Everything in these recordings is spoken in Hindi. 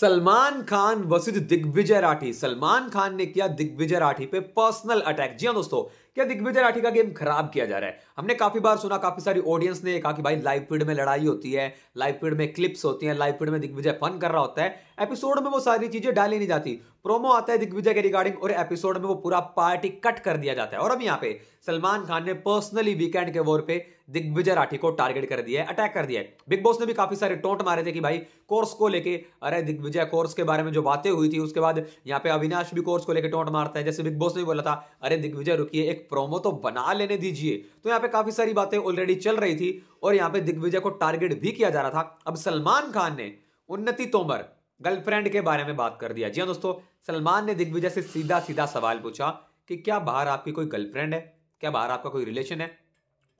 सलमान खान वर्सेज दिग्विजय राठी सलमान खान ने किया दिग्विजय राठी पे पर्सनल अटैक जी हाँ दोस्तों क्या दिग्विजय राठी का गेम खराब किया जा रहा है हमने काफी बार सुना काफी सारी ऑडियंस ने कहा कि भाई लाइव फीड में लड़ाई होती है लाइव फीड में क्लिप्स होती हैं लाइव फीड में दिग्विजय फन कर रहा होता है एपिसोड में वो सारी चीजें डाली नहीं जाती प्रोमो आता है दिग्विजय के रिगार्डिंग और एपिसोड में वो पूरा पार्टी कट कर दिया जाता है और अब यहाँ पे सलमान खान ने पर्सनली वीकेंड के वोर पे दिग्विजय राठी को टारगेट कर दिया है अटैक कर दिया है बिग बॉस ने भी काफी सारे टोंट मारे थे कि भाई कोर्स को लेके अरे दिग्विजय कोर्स के बारे में जो बातें हुई थी उसके बाद यहाँ पे अविनाश भी कोर्स को लेकर टोंट मारता है जैसे बिग बॉस ने बोला था अरे दिग्विजय रुकिए एक प्रोमो तो बना लेने दीजिए तो यहाँ पे काफी सारी बातें ऑलरेडी चल रही थी और यहाँ पे दिग्विजय को टारगेट भी किया जा रहा था अब सलमान खान ने उन्नति तोमर गर्लफ्रेंड के बारे में बात कर दिया जी हाँ दोस्तों सलमान ने दिग्विजय से सीधा सीधा सवाल पूछा कि क्या बाहर आपकी कोई गर्लफ्रेंड है क्या बाहर आपका कोई रिलेशन है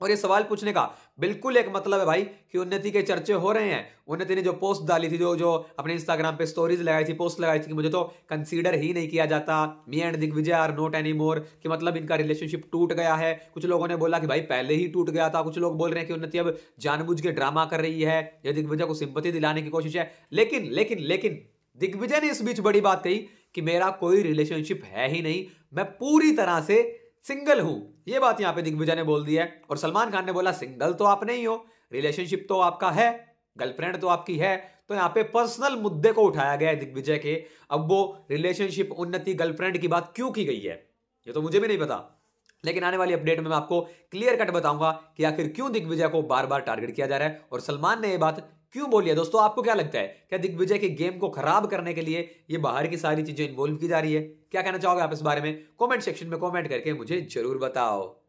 और ये सवाल पूछने का बिल्कुल एक मतलब है भाई कि उन्नति के चर्चे हो रहे हैं उन्नति ने जो पोस्ट डाली थी जो जो अपने इंस्टाग्राम पे स्टोरीज लगाई थी पोस्ट लगाई थी कि मुझे तो कंसीडर ही नहीं किया जाता me and Digvijay are not any more कि मतलब इनका रिलेशनशिप टूट गया है कुछ लोगों ने बोला कि भाई पहले ही टूट गया था कुछ लोग बोल रहे हैं कि उन्नति अब जानबूझ के ड्रामा कर रही है या दिग्विजय को सिंपत्ति दिलाने की कोशिश है लेकिन लेकिन लेकिन दिग्विजय ने इस बीच बड़ी बात कही कि मेरा कोई रिलेशनशिप है ही नहीं मैं पूरी तरह से सिंगल हूं ये बात यहां पे दिग्विजय ने बोल दी है और सलमान खान ने बोला सिंगल तो आप नहीं हो रिलेशनशिप तो आपका है गर्लफ्रेंड तो आपकी है तो यहाँ पे पर्सनल मुद्दे को उठाया गया है दिग्विजय के अब वो रिलेशनशिप उन्नति गर्लफ्रेंड की बात क्यों की गई है ये तो मुझे भी नहीं पता लेकिन आने वाली अपडेट में मैं आपको क्लियर कट बताऊंगा कि आखिर क्यों दिग्विजय को बार बार टारगेट किया जा रहा है और सलमान ने यह बात क्यों बोलिए दोस्तों आपको क्या लगता है क्या दिग्विजय की गेम को खराब करने के लिए ये बाहर की सारी चीजें इन्वॉल्व की जा रही है क्या कहना चाहोगे आप इस बारे में कॉमेंट सेक्शन में कॉमेंट करके मुझे जरूर बताओ